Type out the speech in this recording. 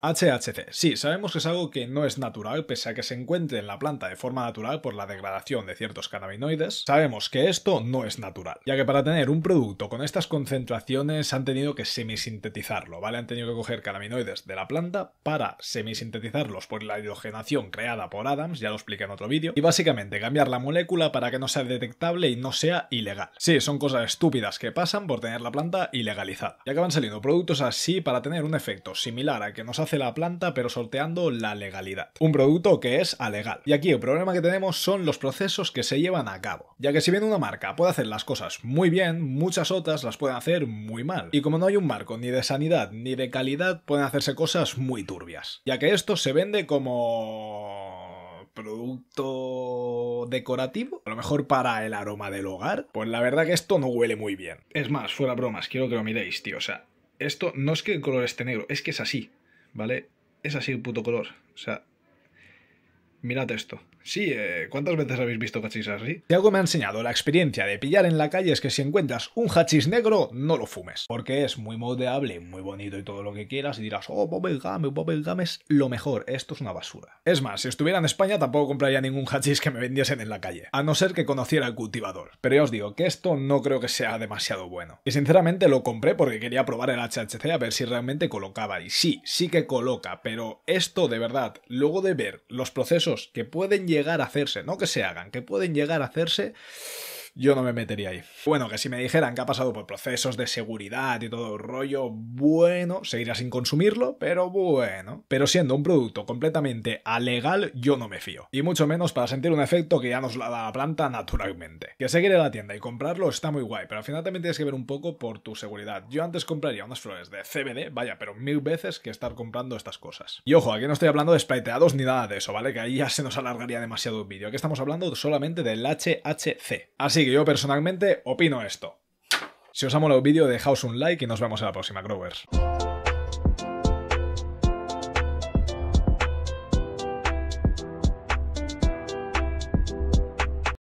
HHC. Sí, sabemos que es algo que no es natural, pese a que se encuentre en la planta de forma natural por la degradación de ciertos cannabinoides. Sabemos que esto no es natural, ya que para tener un producto con estas concentraciones han tenido que semisintetizarlo, ¿vale? Han tenido que coger cannabinoides de la planta para semisintetizarlos por la hidrogenación creada por Adams, ya lo expliqué en otro vídeo, y básicamente cambiar la molécula para que no sea detectable y no sea ilegal. Sí, son cosas estúpidas que pasan por tener la planta ilegalizada, ya que van saliendo productos así para tener un efecto similar a que nos hace la planta pero sorteando la legalidad. Un producto que es alegal. Y aquí el problema que tenemos son los procesos que se llevan a cabo. Ya que si bien una marca puede hacer las cosas muy bien, muchas otras las pueden hacer muy mal. Y como no hay un marco ni de sanidad ni de calidad, pueden hacerse cosas muy turbias. Ya que esto se vende como producto decorativo, a lo mejor para el aroma del hogar, pues la verdad que esto no huele muy bien. Es más, fuera bromas, quiero que lo miréis, tío, o sea, esto no es que el color esté negro, es que es así. ¿vale? Es así el puto color. O sea, mirad esto. Sí, eh, ¿cuántas veces habéis visto hachís así? Si algo me ha enseñado la experiencia de pillar en la calle es que si encuentras un hachís negro, no lo fumes. Porque es muy moldeable, muy bonito y todo lo que quieras y dirás, oh, bubblegum, bubblegum es lo mejor, esto es una basura. Es más, si estuviera en España tampoco compraría ningún hachís que me vendiesen en la calle, a no ser que conociera el cultivador. Pero ya os digo que esto no creo que sea demasiado bueno. Y sinceramente lo compré porque quería probar el HHC a ver si realmente colocaba. Y sí, sí que coloca, pero esto de verdad, luego de ver los procesos que pueden llegar llegar a hacerse, no que se hagan, que pueden llegar a hacerse yo no me metería ahí. Bueno, que si me dijeran que ha pasado por procesos de seguridad y todo el rollo, bueno, seguirá sin consumirlo, pero bueno. Pero siendo un producto completamente alegal, yo no me fío. Y mucho menos para sentir un efecto que ya nos la da la planta naturalmente. Que seguir en la tienda y comprarlo está muy guay, pero al final también tienes que ver un poco por tu seguridad. Yo antes compraría unas flores de CBD, vaya, pero mil veces que estar comprando estas cosas. Y ojo, aquí no estoy hablando de spriteados ni nada de eso, ¿vale? Que ahí ya se nos alargaría demasiado el vídeo. Aquí estamos hablando solamente del HHC. Así que yo personalmente opino esto. Si os ha molado el vídeo, dejaos un like y nos vemos en la próxima, Growers.